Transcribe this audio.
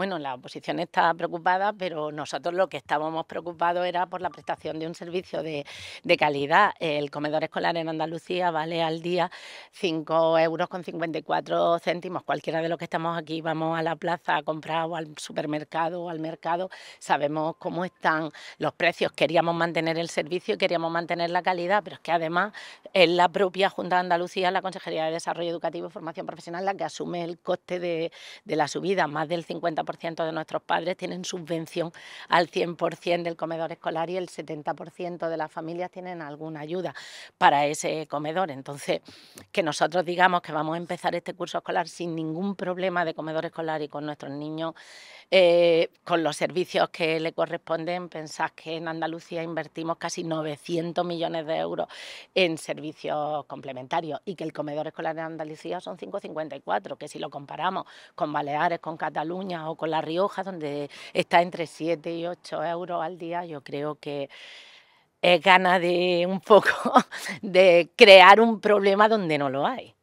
Bueno, la oposición está preocupada, pero nosotros lo que estábamos preocupados era por la prestación de un servicio de, calidad. El comedor escolar en Andalucía vale al día 5,54 euros con 54 céntimos. Cualquiera de los que estamos aquí vamos a la plaza a comprar o al supermercado o al mercado, sabemos cómo están los precios. Queríamos mantener el servicio y queríamos mantener la calidad, pero es que además es la propia Junta de Andalucía, la Consejería de Desarrollo Educativo y Formación Profesional, la que asume el coste de, de la subida, más del 50% de nuestros padres tienen subvención al 100% del comedor escolar y el 70% de las familias tienen alguna ayuda para ese comedor. Entonces, que nosotros digamos que vamos a empezar este curso escolar sin ningún problema de comedor escolar y con nuestros niños, eh, con los servicios que le corresponden, pensás que en Andalucía invertimos casi 900 millones de euros en servicios complementarios y que el comedor escolar en Andalucía son 5,54, que si lo comparamos con Baleares, con Cataluña o con La Rioja, donde está entre 7 y 8 euros al día, yo creo que es gana de un poco de crear un problema donde no lo hay.